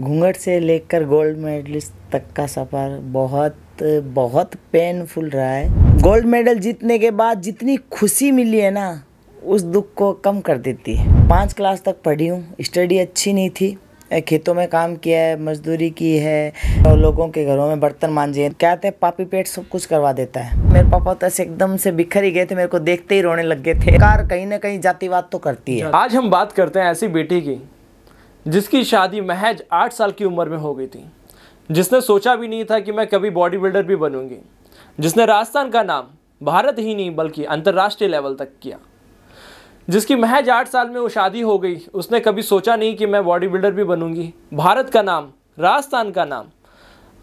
घूंघट से लेकर गोल्ड मेडलिस्ट तक का सफ़र बहुत बहुत पेनफुल रहा है गोल्ड मेडल जीतने के बाद जितनी खुशी मिली है ना उस दुख को कम कर देती है पाँच क्लास तक पढ़ी हूँ स्टडी अच्छी नहीं थी खेतों में काम किया है मजदूरी की है और तो लोगों के घरों में बर्तन हैं क्या थे पापी पेट सब कुछ करवा देता है मेरे पापा तो ऐसे एकदम से बिखर ही गए थे मेरे को देखते ही रोने लग गए थे कार कहीं ना कहीं जातिवाद तो करती है आज हम बात करते हैं ऐसी बेटी की जिसकी शादी महज आठ साल की उम्र में हो गई थी जिसने सोचा भी नहीं था कि मैं कभी बॉडी बिल्डर भी बनूंगी जिसने राजस्थान का नाम भारत ही नहीं बल्कि अंतर्राष्ट्रीय लेवल तक किया जिसकी महज आठ साल में वो शादी हो गई उसने कभी सोचा नहीं कि मैं बॉडी बिल्डर भी बनूंगी भारत का नाम राजस्थान का नाम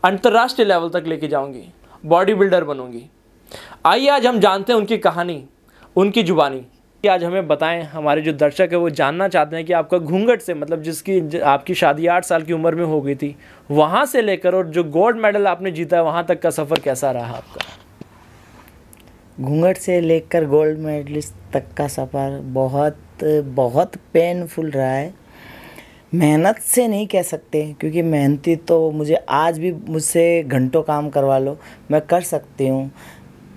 अंतर्राष्ट्रीय लेवल तक लेके जाऊंगी बॉडी बिल्डर बनूंगी आइए आज हम जानते हैं उनकी कहानी उनकी जुबानी कि आज हमें बताएं हमारे जो दर्शक है वो जानना चाहते हैं कि आपका घूंघट से मतलब जिसकी आपकी शादी आठ साल की उम्र में हो गई थी वहाँ से लेकर और जो गोल्ड मेडल आपने जीता है वहाँ तक का सफ़र कैसा रहा आपका घूंघट से लेकर गोल्ड मेडलिस्ट तक का सफ़र बहुत बहुत पेनफुल रहा है मेहनत से नहीं कह सकते क्योंकि मेहनती तो मुझे आज भी मुझसे घंटों काम करवा लो मैं कर सकती हूँ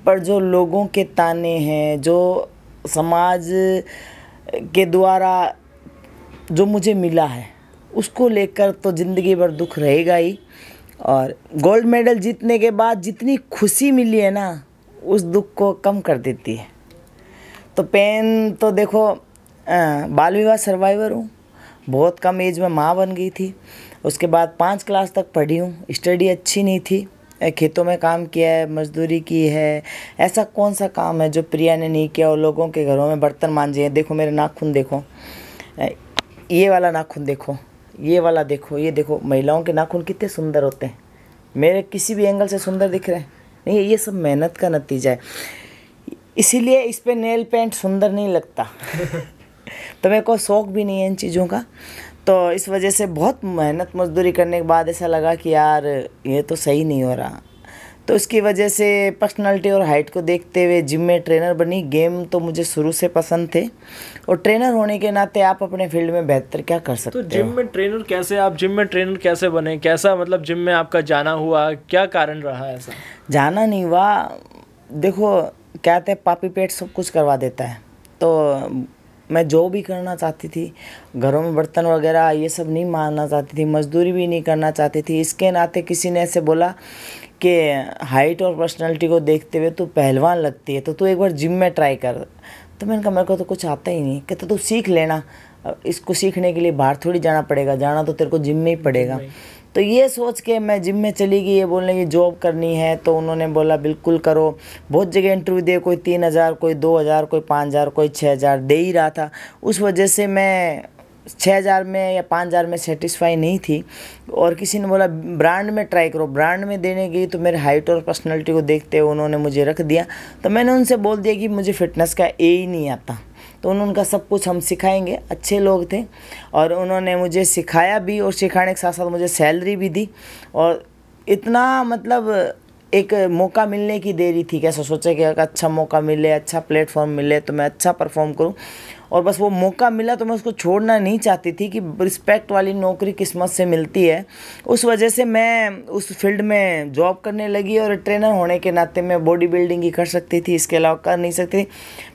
पर जो लोगों के ताने हैं जो समाज के द्वारा जो मुझे मिला है उसको लेकर तो ज़िंदगी भर दुख रहेगा ही और गोल्ड मेडल जीतने के बाद जितनी खुशी मिली है ना उस दुख को कम कर देती है तो पेन तो देखो बाल विवाह सर्वाइवर हूँ बहुत कम एज में माँ बन गई थी उसके बाद पाँच क्लास तक पढ़ी हूँ स्टडी अच्छी नहीं थी खेतों में काम किया है मजदूरी की है ऐसा कौन सा काम है जो प्रिया ने नहीं किया और लोगों के घरों में बर्तन मांझे हैं देखो मेरे नाखून देखो ये वाला नाखून देखो ये वाला देखो ये देखो महिलाओं के नाखून कितने सुंदर होते हैं मेरे किसी भी एंगल से सुंदर दिख रहे हैं नहीं ये सब मेहनत का नतीजा है इसीलिए इस पर नेल पेंट सुंदर नहीं लगता तो मेरे को शौक़ भी नहीं है इन चीज़ों का तो इस वजह से बहुत मेहनत मजदूरी करने के बाद ऐसा लगा कि यार ये तो सही नहीं हो रहा तो उसकी वजह से पर्सनालिटी और हाइट को देखते हुए जिम में ट्रेनर बनी गेम तो मुझे शुरू से पसंद थे और ट्रेनर होने के नाते आप अपने फील्ड में बेहतर क्या कर तो सकते तो जिम में ट्रेनर कैसे आप जिम में ट्रेनर कैसे बने कैसा मतलब जिम में आपका जाना हुआ क्या कारण रहा ऐसा जाना नहीं हुआ देखो क्या कहते पापी पेट सब कुछ करवा देता है तो मैं जो भी करना चाहती थी घरों में बर्तन वगैरह ये सब नहीं मारना चाहती थी मजदूरी भी नहीं करना चाहती थी इसके नाते किसी ने ऐसे बोला कि हाइट और पर्सनैलिटी को देखते हुए तू पहलवान लगती है तो तू एक बार जिम में ट्राई कर तो मैंने कहा मेरे को तो कुछ आता ही नहीं कहते तो तू सीख लेना इसको सीखने के लिए बाहर थोड़ी जाना पड़ेगा जाना तो तेरे को जिम में ही पड़ेगा तो ये सोच के मैं जिम में चली गई ये बोलने की जॉब करनी है तो उन्होंने बोला बिल्कुल करो बहुत जगह इंटरव्यू दिए कोई तीन हज़ार कोई दो हज़ार कोई पाँच हज़ार कोई छः हज़ार दे ही रहा था उस वजह से मैं छः हज़ार में या पाँच हज़ार में सेटिस्फाई नहीं थी और किसी ने बोला ब्रांड में ट्राई करो ब्रांड में देने गई तो मेरे हाइट और पर्सनैलिटी को देखते हुए उन्होंने मुझे रख दिया तो मैंने उनसे बोल दिया कि मुझे फ़िटनेस का ए ही नहीं आता तो उन्होंने उनका सब कुछ हम सिखाएंगे अच्छे लोग थे और उन्होंने मुझे सिखाया भी और सिखाने के साथ साथ मुझे सैलरी भी दी और इतना मतलब एक मौका मिलने की देरी थी कैसा सोचा कि अगर अच्छा मौका मिले अच्छा प्लेटफॉर्म मिले तो मैं अच्छा परफॉर्म करूँ और बस वो मौका मिला तो मैं उसको छोड़ना नहीं चाहती थी कि रिस्पेक्ट वाली नौकरी किस्मत से मिलती है उस वजह से मैं उस फील्ड में जॉब करने लगी और ट्रेनर होने के नाते मैं बॉडी बिल्डिंग ही कर सकती थी इसके अलावा कर नहीं सकती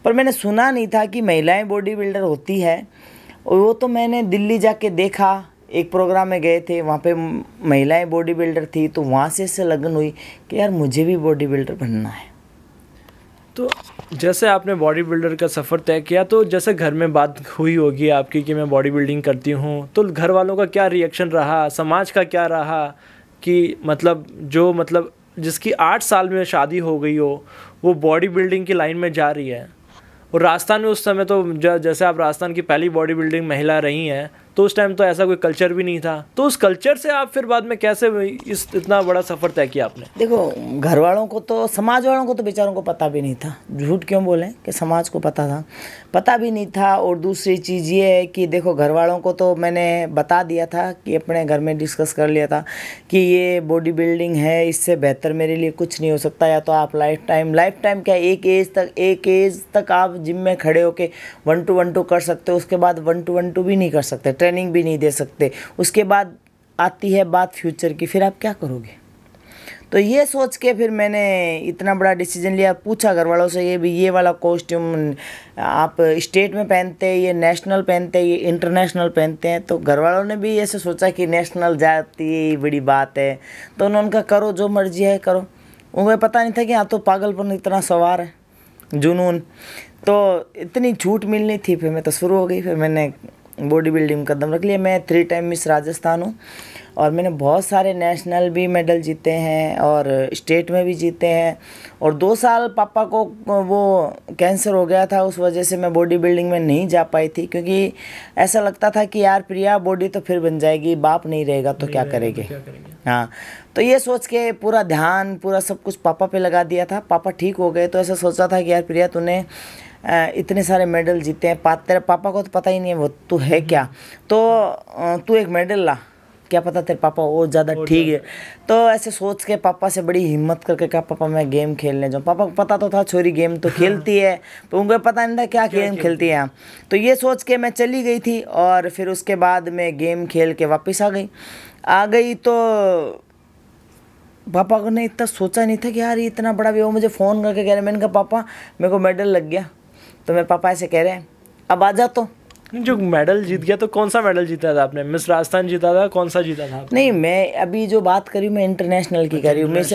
पर मैंने सुना नहीं था कि महिलाएँ बॉडी बिल्डर होती है वो तो मैंने दिल्ली जाके देखा एक प्रोग्राम में गए थे वहाँ पे महिलाएं बॉडी बिल्डर थी तो वहाँ से ऐसे लगन हुई कि यार मुझे भी बॉडी बिल्डर बनना है तो जैसे आपने बॉडी बिल्डर का सफ़र तय किया तो जैसे घर में बात हुई होगी आपकी कि मैं बॉडी बिल्डिंग करती हूँ तो घर वालों का क्या रिएक्शन रहा समाज का क्या रहा कि मतलब जो मतलब जिसकी आठ साल में शादी हो गई हो वो बॉडी बिल्डिंग की लाइन में जा रही है और राजस्थान में उस समय तो जैसे आप राजस्थान की पहली बॉडी बिल्डिंग महिला रही हैं तो उस टाइम तो ऐसा कोई कल्चर भी नहीं था तो उस कल्चर से आप फिर बाद में कैसे इस इतना बड़ा सफ़र तय किया आपने देखो घर वालों को तो समाज वालों को तो बेचारों को पता भी नहीं था झूठ क्यों बोले कि समाज को पता था पता भी नहीं था और दूसरी चीज़ ये है कि देखो घर वालों को तो मैंने बता दिया था कि अपने घर में डिस्कस कर लिया था कि ये बॉडी बिल्डिंग है इससे बेहतर मेरे लिए कुछ नहीं हो सकता या तो आप लाइफ टाइम लाइफ टाइम क्या एक एज तक एक एज तक आप जिम में खड़े होके वन टू वन टू कर सकते हो उसके बाद वन टू वन टू भी नहीं कर सकते ट्रेनिंग भी नहीं दे सकते उसके बाद आती है बात फ्यूचर की फिर आप क्या करोगे तो ये सोच के फिर मैंने इतना बड़ा डिसीजन लिया पूछा घर वालों से ये भी ये वाला कॉस्ट्यूम आप स्टेट में पहनते हैं ये नेशनल पहनते हैं ये इंटरनेशनल पहनते हैं तो घर वालों ने भी ऐसे सोचा कि नेशनल जाती है बड़ी बात है तो उन्होंने कहा करो जो मर्जी है करो उनको पता नहीं था कि हाँ तो पागलपन इतना सवार है जुनून तो इतनी छूट मिलनी थी फिर मैं तो शुरू हो गई फिर मैंने बॉडी बिल्डिंग कदम रख लिया मैं थ्री टाइम मिस राजस्थान हूँ और मैंने बहुत सारे नेशनल भी मेडल जीते हैं और स्टेट में भी जीते हैं और दो साल पापा को वो कैंसर हो गया था उस वजह से मैं बॉडी बिल्डिंग में नहीं जा पाई थी क्योंकि ऐसा लगता था कि यार प्रिया बॉडी तो फिर बन जाएगी बाप नहीं रहेगा तो, क्या, तो क्या करेंगे हाँ तो ये सोच के पूरा ध्यान पूरा सब कुछ पापा पे लगा दिया था पापा ठीक हो गए तो ऐसा सोचा था कि यार प्रिया तूने इतने सारे मेडल जीते हैं पा तेरे पापा को तो पता ही नहीं है वो तू है क्या तो तू एक मेडल ला क्या पता तेरे पापा और ज़्यादा ठीक है तो ऐसे सोच के पापा से बड़ी हिम्मत करके कहा पापा मैं गेम खेलने जाऊँ पापा को पता तो था छोरी गेम तो हाँ। खेलती है तो उनको पता नहीं था क्या, क्या गेम खेलती है तो ये सोच के मैं चली गई थी और फिर उसके बाद मैं गेम खेल के वापस आ गई आ गई तो पापा को ने इतना सोचा नहीं था कि यार ये इतना बड़ा भी वो मुझे फ़ोन करके कह रहे मैंने कहा पापा मेरे को मेडल लग गया तो मेरे पापा ऐसे कह रहे हैं अब आ जा तो जो मेडल जीत गया तो कौन सा मेडल जीता था आपने मिस राजस्थान जीता था कौन सा जीता था आपने? नहीं मैं अभी जो बात करी मैं इंटरनेशनल की अच्छा, करी मिस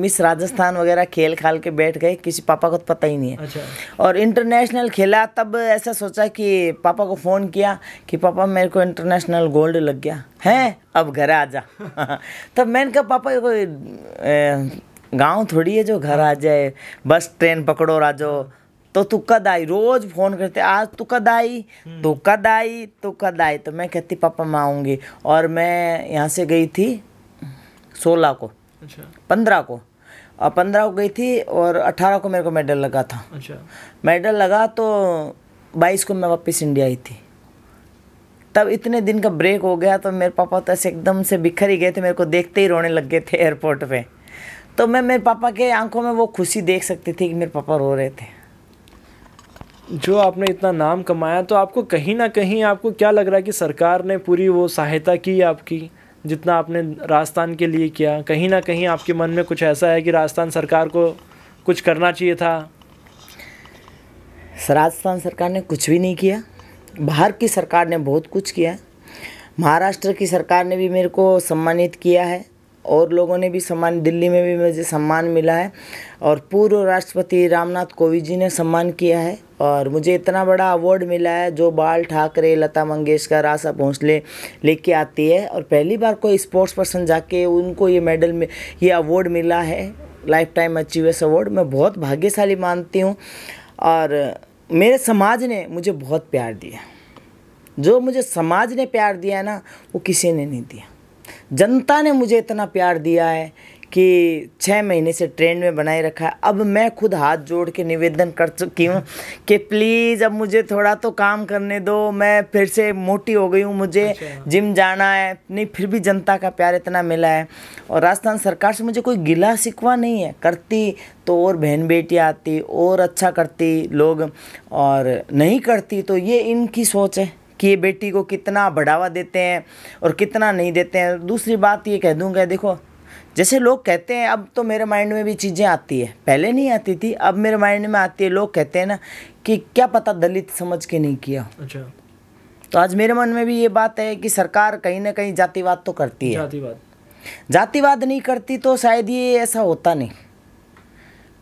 मिस राजस्थान वगैरह खेल खाल के बैठ गए किसी पापा को तो पता ही नहीं है अच्छा। और इंटरनेशनल खेला तब ऐसा सोचा कि पापा को फ़ोन किया कि पापा मेरे को इंटरनेशनल गोल्ड लग गया है अब घर आ जा तब मैंने कहा पापा कोई गाँव थोड़ी है जो घर आ जाए बस ट्रेन पकड़ो राजो तो तू कद आई रोज फोन करते आज तू कद आई तू हम्म। कद आई तू कद आई तो मैं कहती पापा मैं आऊँगी और मैं यहाँ से गई थी सोलह को अच्छा पंद्रह को और पंद्रह को गई थी और अठारह को मेरे को मेडल लगा था अच्छा मेडल लगा तो बाईस को मैं वापस इंडिया आई थी तब इतने दिन का ब्रेक हो गया तो मेरे पापा तो ऐसे एकदम से बिखर ही गए थे मेरे को देखते ही रोने लग गए थे एयरपोर्ट पे तो मैं मेरे पापा के आंखों में वो खुशी देख सकती थी कि मेरे पापा रो रहे थे जो आपने इतना नाम कमाया तो आपको कहीं ना कहीं आपको क्या लग रहा है कि सरकार ने पूरी वो सहायता की आपकी जितना आपने राजस्थान के लिए किया कहीं ना कहीं आपके मन में कुछ ऐसा है कि राजस्थान सरकार को कुछ करना चाहिए था राजस्थान सरकार ने कुछ भी नहीं किया बाहर की सरकार ने बहुत कुछ किया महाराष्ट्र की सरकार ने भी मेरे को सम्मानित किया है और लोगों ने भी सम्मान दिल्ली में भी मुझे सम्मान मिला है और पूर्व राष्ट्रपति रामनाथ कोविंद जी ने सम्मान किया है और मुझे इतना बड़ा अवार्ड मिला है जो बाल ठाकरे लता मंगेशकर आशा भोंसले लेके आती है और पहली बार कोई स्पोर्ट्स पर्सन जाके उनको ये मेडल में ये अवार्ड मिला है लाइफ टाइम अचीवर्स अवार्ड मैं बहुत भाग्यशाली मानती हूँ और मेरे समाज ने मुझे बहुत प्यार दिया जो मुझे समाज ने प्यार दिया ना वो किसी ने नहीं दिया जनता ने मुझे इतना प्यार दिया है कि छः महीने से ट्रेन में बनाए रखा है अब मैं खुद हाथ जोड़ के निवेदन कर चुकी हूँ कि प्लीज़ अब मुझे थोड़ा तो काम करने दो मैं फिर से मोटी हो गई हूँ मुझे अच्छा। जिम जाना है नहीं फिर भी जनता का प्यार इतना मिला है और राजस्थान सरकार से मुझे कोई गिला सिकवा नहीं है करती तो और बहन बेटियाँ आती और अच्छा करती लोग और नहीं करती तो ये इनकी सोच है कि बेटी को कितना बढ़ावा देते हैं और कितना नहीं देते हैं दूसरी बात ये कह दूँगा देखो जैसे लोग कहते हैं अब तो मेरे माइंड में भी चीज़ें आती है पहले नहीं आती थी अब मेरे माइंड में आती है लोग कहते हैं ना कि क्या पता दलित समझ के नहीं किया अच्छा तो आज मेरे मन में भी ये बात है कि सरकार कहीं ना कहीं जातिवाद तो करती है जातिवाद जातिवाद नहीं करती तो शायद ये ऐसा होता नहीं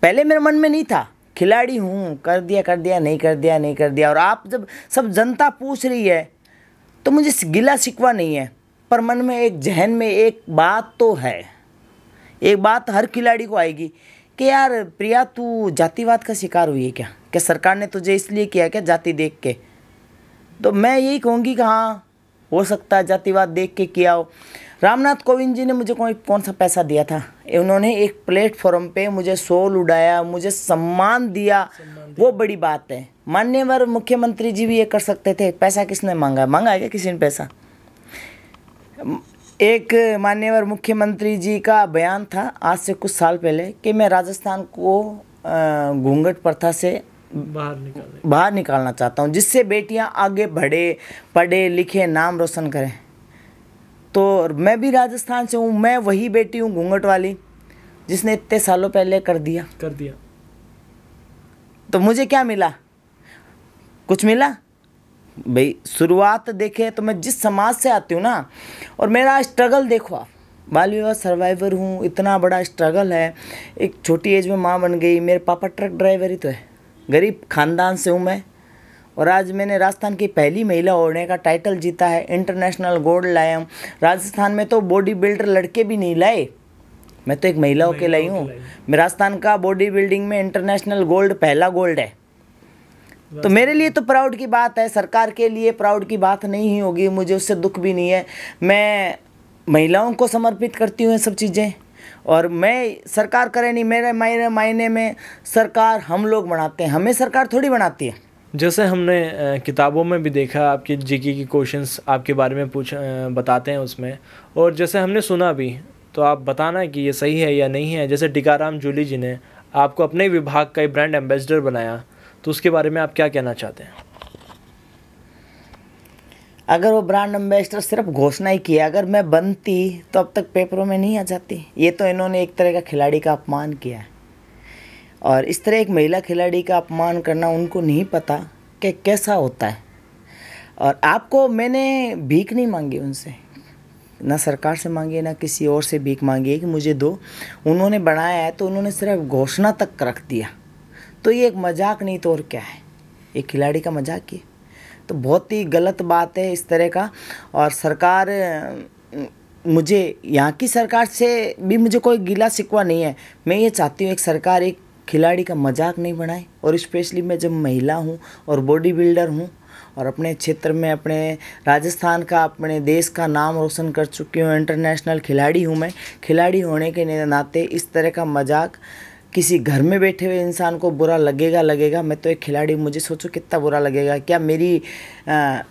पहले मेरे मन में नहीं था खिलाड़ी हूँ कर दिया कर दिया नहीं कर दिया नहीं कर दिया और आप जब सब जनता पूछ रही है तो मुझे गिला शिकवा नहीं है पर मन में एक जहन में एक बात तो है एक बात हर खिलाड़ी को आएगी कि यार प्रिया तू जातिवाद का शिकार हुई है क्या क्या सरकार ने तुझे इसलिए किया क्या जाति देख के तो मैं यही कहूँगी कि हाँ हो सकता है जातिवाद देख के किया हो रामनाथ कोविंद जी ने मुझे कोई कौन सा पैसा दिया था उन्होंने एक प्लेटफॉर्म पे मुझे सोल उड़ाया मुझे सम्मान दिया, सम्मान दिया। वो बड़ी बात है मान्यवर मुख्यमंत्री जी भी ये कर सकते थे पैसा किसने मांगा मांगा है क्या किसी ने पैसा एक मान्यवर मुख्यमंत्री जी का बयान था आज से कुछ साल पहले कि मैं राजस्थान को घूंघट प्रथा से बाहर निकाल बाहर निकालना चाहता हूँ जिससे बेटियाँ आगे बढ़े पढ़े लिखे नाम रोशन करें तो मैं भी राजस्थान से हूँ मैं वही बेटी हूँ घूंघट वाली जिसने इतने सालों पहले कर दिया कर दिया तो मुझे क्या मिला कुछ मिला भाई शुरुआत देखे तो मैं जिस समाज से आती हूँ ना और मेरा स्ट्रगल देखो आप बाल विवाह सर्वाइवर हूँ इतना बड़ा स्ट्रगल है एक छोटी एज में माँ बन गई मेरे पापा ट्रक ड्राइवर ही तो है गरीब खानदान से हूँ मैं और आज मैंने राजस्थान की पहली महिला होने का टाइटल जीता है इंटरनेशनल गोल्ड लाया हम राजस्थान में तो बॉडी बिल्डर लड़के भी नहीं लाए मैं तो एक महिलाओं के लाई हूँ मैं राजस्थान का बॉडी बिल्डिंग में इंटरनेशनल गोल्ड पहला गोल्ड है तो मेरे लिए तो प्राउड की बात है सरकार के लिए प्राउड की बात नहीं होगी मुझे उससे दुख भी नहीं है मैं महिलाओं को समर्पित करती हूँ ये सब चीज़ें और मैं सरकार करे नहीं मेरे मायने मायने में सरकार हम लोग बनाते हैं हमें सरकार थोड़ी बनाती है जैसे हमने किताबों में भी देखा आपके जीके के क्वेश्चंस आपके बारे में पूछ बताते हैं उसमें और जैसे हमने सुना भी तो आप बताना कि ये सही है या नहीं है जैसे टिकाराम जूली जी ने आपको अपने विभाग का ही ब्रांड एम्बेसडर बनाया तो उसके बारे में आप क्या कहना चाहते हैं अगर वो ब्रांड एम्बेसडर सिर्फ घोषणा ही किया अगर मैं बनती तो अब तक पेपरों में नहीं आ जाती ये तो इन्होंने एक तरह का खिलाड़ी का अपमान किया है और इस तरह एक महिला खिलाड़ी का अपमान करना उनको नहीं पता कि कैसा होता है और आपको मैंने भीख नहीं मांगी उनसे ना सरकार से मांगी है ना किसी और से भीख मांगी है कि मुझे दो उन्होंने बनाया है तो उन्होंने सिर्फ घोषणा तक रख दिया तो ये एक मजाक नहीं तो और क्या है ये खिलाड़ी का मजाक ही तो बहुत ही गलत बात है इस तरह का और सरकार मुझे यहाँ की सरकार से भी मुझे कोई गिला सिकवा नहीं है मैं ये चाहती हूँ एक सरकार एक खिलाड़ी का मजाक नहीं बनाए और स्पेशली मैं जब महिला हूँ और बॉडी बिल्डर हूँ और अपने क्षेत्र में अपने राजस्थान का अपने देश का नाम रोशन कर चुकी हूँ इंटरनेशनल खिलाड़ी हूँ मैं खिलाड़ी होने के नाते इस तरह का मजाक किसी घर में बैठे हुए इंसान को बुरा लगेगा लगेगा मैं तो एक खिलाड़ी मुझे सोचो कितना बुरा लगेगा क्या मेरी आ,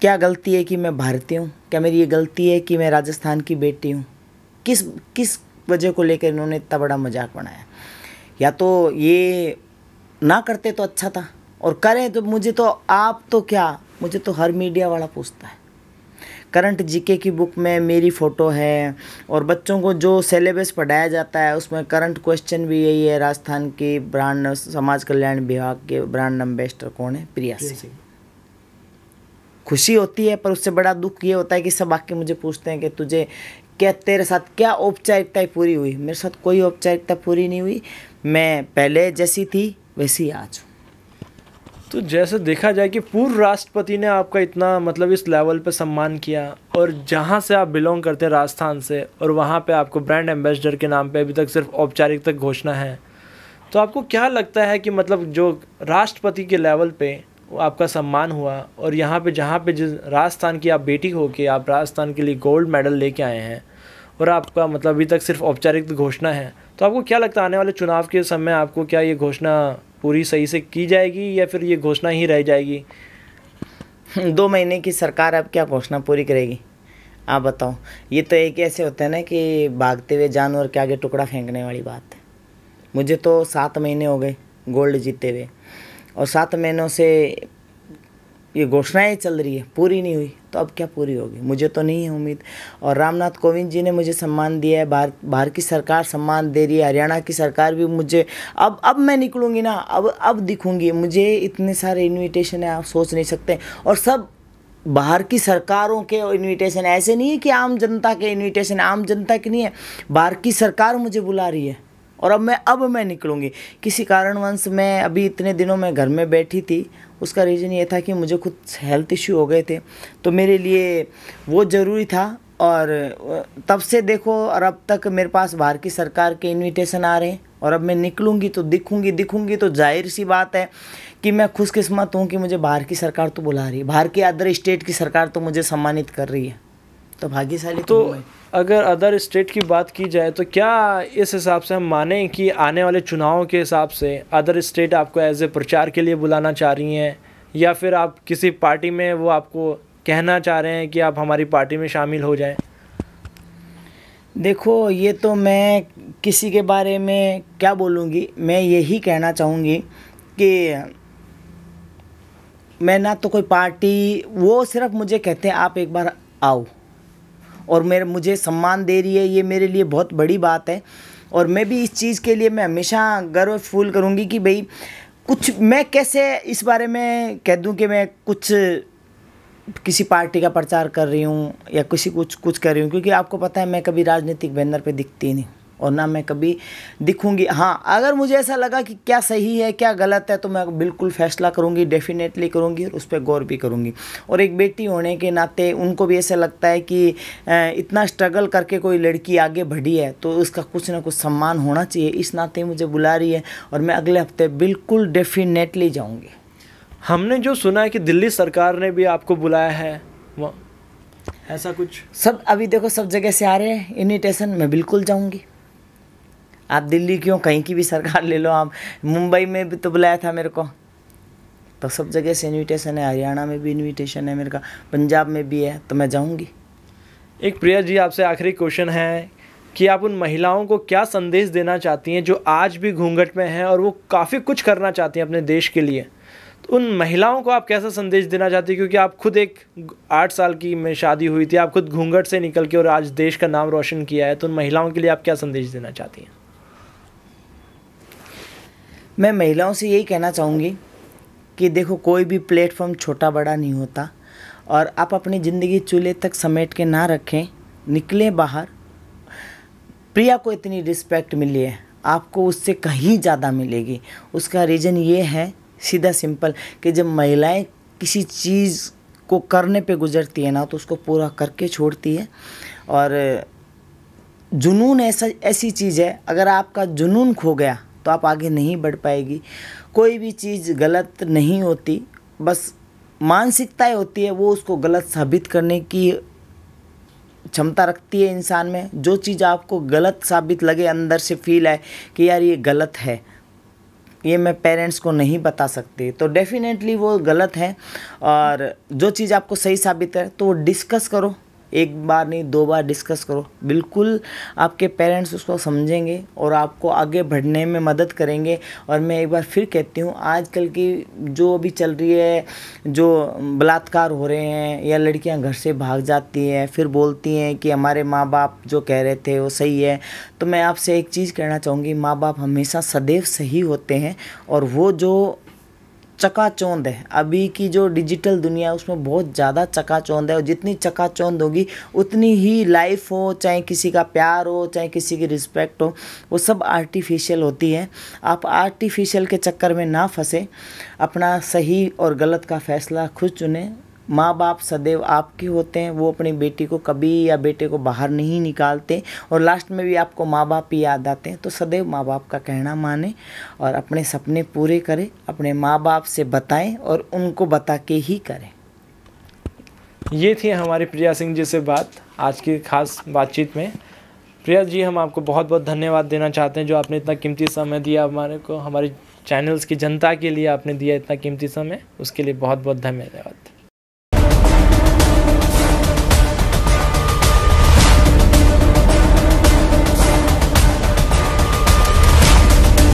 क्या गलती है कि मैं भारतीय हूँ क्या मेरी ये गलती है कि मैं राजस्थान की बेटी हूँ किस किस वजह को लेकर इन्होंने इतना बड़ा मजाक बनाया या तो ये ना करते तो अच्छा था और करें तो मुझे तो आप तो क्या मुझे तो हर मीडिया वाला पूछता है करंट जीके की बुक में मेरी फ़ोटो है और बच्चों को जो सिलेबस पढ़ाया जाता है उसमें करंट क्वेश्चन भी यही है राजस्थान की ब्रांड समाज कल्याण विभाग के ब्रांड एम्बेसडर कौन है प्रिया सिंह खुशी होती है पर उससे बड़ा दुख ये होता है कि सब आके मुझे पूछते हैं कि तुझे क्या तेरे साथ क्या औपचारिकताएँ पूरी हुई मेरे साथ कोई औपचारिकता पूरी नहीं हुई मैं पहले जैसी थी वैसी आज तो जैसे देखा जाए कि पूर्व राष्ट्रपति ने आपका इतना मतलब इस लेवल पे सम्मान किया और जहाँ से आप बिलोंग करते हैं राजस्थान से और वहाँ पे आपको ब्रांड एम्बेसडर के नाम पे अभी तक सिर्फ औपचारिक तक घोषणा है तो आपको क्या लगता है कि मतलब जो राष्ट्रपति के लेवल पे आपका सम्मान हुआ और यहाँ पे जहाँ पे जिस राजस्थान की आप बेटी हो के आप राजस्थान के लिए गोल्ड मेडल लेके आए हैं और आपका मतलब अभी तक सिर्फ औपचारिक घोषणा है तो आपको क्या लगता है आने वाले चुनाव के समय आपको क्या ये घोषणा पूरी सही से की जाएगी या फिर ये घोषणा ही रह जाएगी दो महीने की सरकार अब क्या घोषणा पूरी करेगी आप बताओ ये तो एक ऐसे होते हैं ना कि भागते हुए जानवर के आगे टुकड़ा फेंकने वाली बात है मुझे तो सात महीने हो गए गोल्ड जीते हुए और सात महीनों से ये घोषणाएं चल रही है पूरी नहीं हुई तो अब क्या पूरी होगी मुझे तो नहीं है उम्मीद और रामनाथ कोविंद जी ने मुझे सम्मान दिया है बाहर बाहर की सरकार सम्मान दे रही है हरियाणा की सरकार भी मुझे अब अब मैं निकलूँगी ना अब अब दिखूँगी मुझे इतने सारे इन्विटेशन है आप सोच नहीं सकते और सब बाहर की सरकारों के इन्विटेशन ऐसे नहीं है कि आम जनता के इन्विटेशन आम जनता के नहीं है बाहर की सरकार मुझे बुला रही है और अब मैं अब मैं निकलूँगी किसी कारणवंश मैं अभी इतने दिनों में घर में बैठी थी उसका रीज़न ये था कि मुझे खुद हेल्थ इश्यू हो गए थे तो मेरे लिए वो ज़रूरी था और तब से देखो और अब तक मेरे पास बाहर की सरकार के इनविटेशन आ रहे हैं और अब मैं निकलूँगी तो दिखूँगी दिखूँगी तो जाहिर सी बात है कि मैं खुशकिस्मत हूँ कि मुझे बाहर की सरकार तो बुला रही है बाहर की अदर स्टेट की सरकार तो मुझे सम्मानित कर रही है तो भाग्यशाली तो अगर अदर स्टेट की बात की जाए तो क्या इस हिसाब से हम माने कि आने वाले चुनावों के हिसाब से अदर स्टेट आपको एज ए प्रचार के लिए बुलाना चाह रही हैं या फिर आप किसी पार्टी में वो आपको कहना चाह रहे हैं कि आप हमारी पार्टी में शामिल हो जाएं देखो ये तो मैं किसी के बारे में क्या बोलूँगी मैं यही कहना चाहूँगी कि मैं ना तो कोई पार्टी वो सिर्फ मुझे कहते हैं आप एक बार आओ और मेरे मुझे सम्मान दे रही है ये मेरे लिए बहुत बड़ी बात है और मैं भी इस चीज़ के लिए मैं हमेशा गर्व फूल करूँगी कि भाई कुछ मैं कैसे इस बारे में कह दूँ कि मैं कुछ किसी पार्टी का प्रचार कर रही हूँ या किसी कुछ कुछ कर रही हूँ क्योंकि आपको पता है मैं कभी राजनीतिक बैनर पे दिखती नहीं और ना मैं कभी दिखूँगी हाँ अगर मुझे ऐसा लगा कि क्या सही है क्या गलत है तो मैं बिल्कुल फैसला करूँगी डेफिनेटली करूँगी और उस पर गौर भी करूँगी और एक बेटी होने के नाते उनको भी ऐसा लगता है कि इतना स्ट्रगल करके कोई लड़की आगे बढ़ी है तो उसका कुछ ना कुछ सम्मान होना चाहिए इस नाते मुझे बुला रही है और मैं अगले हफ्ते बिल्कुल डेफिनेटली जाऊँगी हमने जो सुना है कि दिल्ली सरकार ने भी आपको बुलाया है ऐसा कुछ सब अभी देखो सब जगह से आ रहे हैं इन्विटेशन मैं बिल्कुल जाऊँगी आप दिल्ली क्यों कहीं की भी सरकार ले लो आप मुंबई में भी तो बुलाया था मेरे को तो सब जगह से इन्विटेशन है हरियाणा में भी इन्विटेशन है मेरे का पंजाब में भी है तो मैं जाऊँगी एक प्रिया जी आपसे आखिरी क्वेश्चन है कि आप उन महिलाओं को क्या संदेश देना चाहती हैं जो आज भी घूंघट में हैं और वो काफ़ी कुछ करना चाहती हैं अपने देश के लिए तो उन महिलाओं को आप कैसा संदेश देना चाहती हैं क्योंकि आप खुद एक आठ साल की में शादी हुई थी आप खुद घूंघट से निकल के और आज देश का नाम रोशन किया है तो उन महिलाओं के लिए आप क्या संदेश देना चाहती हैं मैं महिलाओं से यही कहना चाहूँगी कि देखो कोई भी प्लेटफॉर्म छोटा बड़ा नहीं होता और आप अपनी ज़िंदगी चूल्हे तक समेट के ना रखें निकलें बाहर प्रिया को इतनी रिस्पेक्ट मिली है आपको उससे कहीं ज़्यादा मिलेगी उसका रीज़न ये है सीधा सिंपल कि जब महिलाएं किसी चीज़ को करने पे गुजरती है ना तो उसको पूरा करके छोड़ती है और जुनून ऐसा ऐसी चीज़ है अगर आपका जुनून खो गया तो आप आगे नहीं बढ़ पाएगी कोई भी चीज़ गलत नहीं होती बस मानसिकताएँ होती है वो उसको गलत साबित करने की क्षमता रखती है इंसान में जो चीज़ आपको गलत साबित लगे अंदर से फील है कि यार ये गलत है ये मैं पेरेंट्स को नहीं बता सकती तो डेफिनेटली वो गलत है और जो चीज़ आपको सही साबित है तो वो डिस्कस करो एक बार नहीं दो बार डिस्कस करो बिल्कुल आपके पेरेंट्स उसको समझेंगे और आपको आगे बढ़ने में मदद करेंगे और मैं एक बार फिर कहती हूँ आजकल की जो अभी चल रही है जो बलात्कार हो रहे हैं या लड़कियाँ घर से भाग जाती हैं फिर बोलती हैं कि हमारे माँ बाप जो कह रहे थे वो सही है तो मैं आपसे एक चीज़ कहना चाहूँगी माँ बाप हमेशा सदैव सही होते हैं और वो जो चकाचौंध है अभी की जो डिजिटल दुनिया है उसमें बहुत ज़्यादा चकाचौंध है और जितनी चकाचौंध होगी उतनी ही लाइफ हो चाहे किसी का प्यार हो चाहे किसी की रिस्पेक्ट हो वो सब आर्टिफिशियल होती है आप आर्टिफिशियल के चक्कर में ना फंसे अपना सही और गलत का फ़ैसला खुद चुने माँ बाप सदैव आपके होते हैं वो अपनी बेटी को कभी या बेटे को बाहर नहीं निकालते और लास्ट में भी आपको माँ बाप ही याद आते हैं तो सदैव माँ बाप का कहना माने और अपने सपने पूरे करें अपने माँ बाप से बताएं और उनको बता के ही करें ये थी हमारी प्रिया सिंह जी से बात आज की खास बातचीत में प्रिया जी हम आपको बहुत बहुत धन्यवाद देना चाहते हैं जो आपने इतना कीमती समय दिया हमारे को हमारे चैनल्स की जनता के लिए आपने दिया इतना कीमती समय उसके लिए बहुत बहुत धन्यवाद